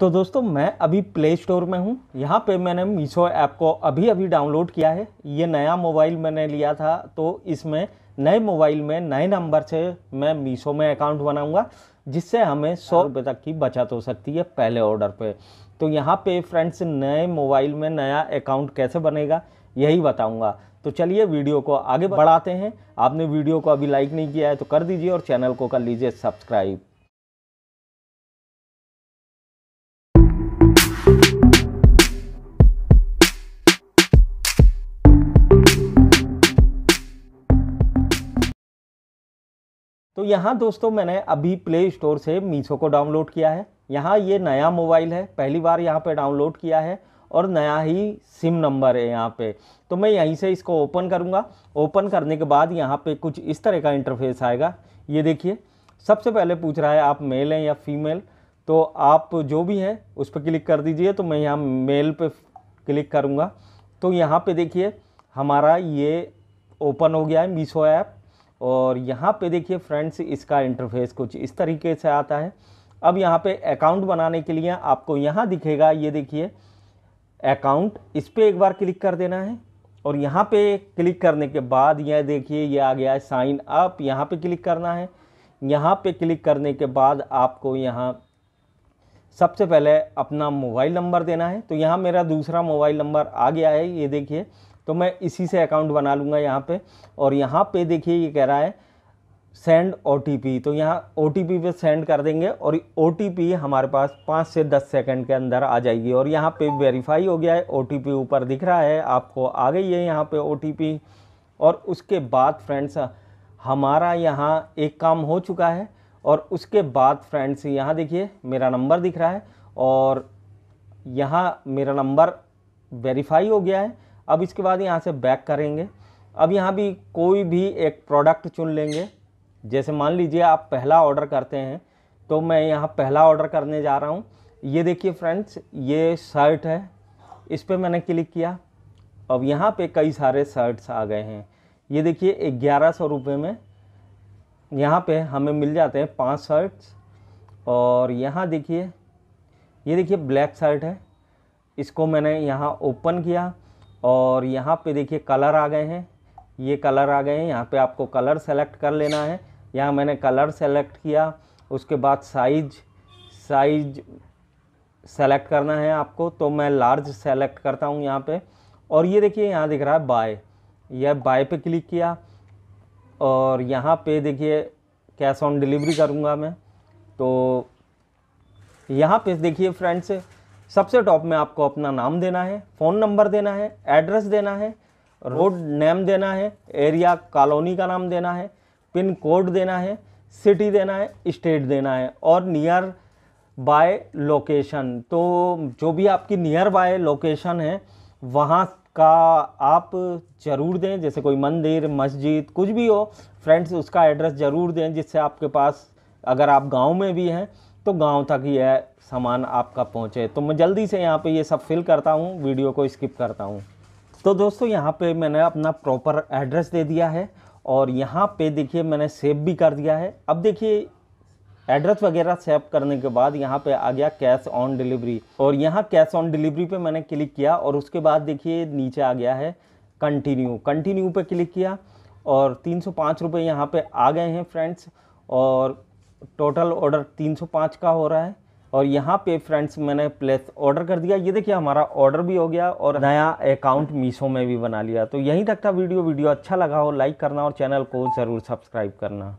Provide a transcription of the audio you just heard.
तो दोस्तों मैं अभी प्ले स्टोर में हूँ यहाँ पे मैंने मीशो ऐप को अभी अभी डाउनलोड किया है ये नया मोबाइल मैंने लिया था तो इसमें नए मोबाइल में नए नंबर से मैं मीशो में अकाउंट बनाऊँगा जिससे हमें सौ रुपये तक की बचत हो सकती है पहले ऑर्डर पे तो यहाँ पे फ्रेंड्स नए मोबाइल में नया अकाउंट कैसे बनेगा यही बताऊँगा तो चलिए वीडियो को आगे बढ़ाते हैं आपने वीडियो को अभी लाइक नहीं किया है तो कर दीजिए और चैनल को कर लीजिए सब्सक्राइब तो यहाँ दोस्तों मैंने अभी प्ले स्टोर से मीशो को डाउनलोड किया है यहाँ ये नया मोबाइल है पहली बार यहाँ पे डाउनलोड किया है और नया ही सिम नंबर है यहाँ पे तो मैं यहीं से इसको ओपन करूँगा ओपन करने के बाद यहाँ पे कुछ इस तरह का इंटरफेस आएगा ये देखिए सबसे पहले पूछ रहा है आप मेल हैं या फीमेल तो आप जो भी हैं उस पर क्लिक कर दीजिए तो मैं यहाँ मेल पर क्लिक करूँगा तो यहाँ पर देखिए हमारा ये ओपन हो गया है मीशो ऐप और यहाँ पे देखिए फ्रेंड्स इसका इंटरफेस कुछ इस तरीके से आता है अब यहाँ पे अकाउंट बनाने के लिए आपको यहाँ दिखेगा ये देखिए अकाउंट इस पर एक बार क्लिक कर देना है और यहाँ पे क्लिक करने के बाद यह देखिए ये आ गया है साइन अप यहाँ पे क्लिक करना है यहाँ पे क्लिक करने के बाद आपको यहाँ सबसे पहले अपना मोबाइल नंबर देना है तो यहाँ मेरा दूसरा मोबाइल नंबर आ गया है ये देखिए तो मैं इसी से अकाउंट बना लूँगा यहाँ पे और यहाँ पे देखिए ये कह रहा है सेंड ओ तो यहाँ ओ टी पे सेंड कर देंगे और ओ हमारे पास पाँच से दस सेकंड के अंदर आ जाएगी और यहाँ पे वेरीफाई हो गया है ओ ऊपर दिख रहा है आपको आ गई है यहाँ पे ओ और उसके बाद फ्रेंड्स हमारा यहाँ एक काम हो चुका है और उसके बाद फ्रेंड्स यहाँ देखिए मेरा नंबर दिख रहा है और यहाँ मेरा नंबर वेरीफाई हो गया है अब इसके बाद यहाँ से बैक करेंगे अब यहाँ भी कोई भी एक प्रोडक्ट चुन लेंगे जैसे मान लीजिए आप पहला ऑर्डर करते हैं तो मैं यहाँ पहला ऑर्डर करने जा रहा हूँ ये देखिए फ्रेंड्स ये शर्ट है इस पर मैंने क्लिक किया अब यहाँ पे कई सारे शर्ट्स आ गए हैं ये देखिए ग्यारह सौ रुपये में यहाँ पे हमें मिल जाते हैं पांच शर्ट्स और यहाँ देखिए ये देखिए ब्लैक शर्ट है इसको मैंने यहाँ ओपन किया और यहाँ पे देखिए कलर आ गए हैं ये कलर आ गए हैं यहाँ पे आपको कलर सेलेक्ट कर लेना है यहाँ मैंने कलर सेलेक्ट किया उसके बाद साइज साइज सेलेक्ट करना है आपको तो मैं लार्ज सेलेक्ट करता हूँ यहाँ पे और ये देखिए यहाँ दिख रहा है बाय यह बाय पे क्लिक किया और यहाँ पे देखिए कैश ऑन डिलीवरी करूँगा मैं तो यहाँ पे देखिए फ्रेंड्स सबसे टॉप में आपको अपना नाम देना है फ़ोन नंबर देना है एड्रेस देना है रोड नेम देना है एरिया कॉलोनी का नाम देना है पिन कोड देना है सिटी देना है स्टेट देना है और नियर बाय लोकेशन तो जो भी आपकी नियर बाय लोकेशन है वहाँ का आप ज़रूर दें जैसे कोई मंदिर मस्जिद कुछ भी हो फ्रेंड्स उसका एड्रेस ज़रूर दें जिससे आपके पास अगर आप गांव में भी हैं तो गांव तक यह सामान आपका पहुंचे तो मैं जल्दी से यहाँ पे ये सब फिल करता हूँ वीडियो को स्किप करता हूँ तो दोस्तों यहाँ पे मैंने अपना प्रॉपर एड्रेस दे दिया है और यहाँ पे देखिए मैंने सेव भी कर दिया है अब देखिए एड्रेस वगैरह सेव करने के बाद यहाँ पे आ गया कैश ऑन डिलीवरी और यहाँ कैश ऑन डिलीवरी पे मैंने क्लिक किया और उसके बाद देखिए नीचे आ गया है कंटिन्यू कंटिन्यू पे क्लिक किया और तीन सौ पाँच रुपये यहाँ पर आ गए हैं फ्रेंड्स और टोटल ऑर्डर 305 का हो रहा है और यहाँ पे फ्रेंड्स मैंने प्लेस ऑर्डर कर दिया ये देखिए हमारा ऑर्डर भी हो गया और नया अकाउंट मीशो में भी बना लिया तो यहीं तक था वीडियो वीडियो अच्छा लगा हो लाइक करना और चैनल को ज़रूर सब्सक्राइब करना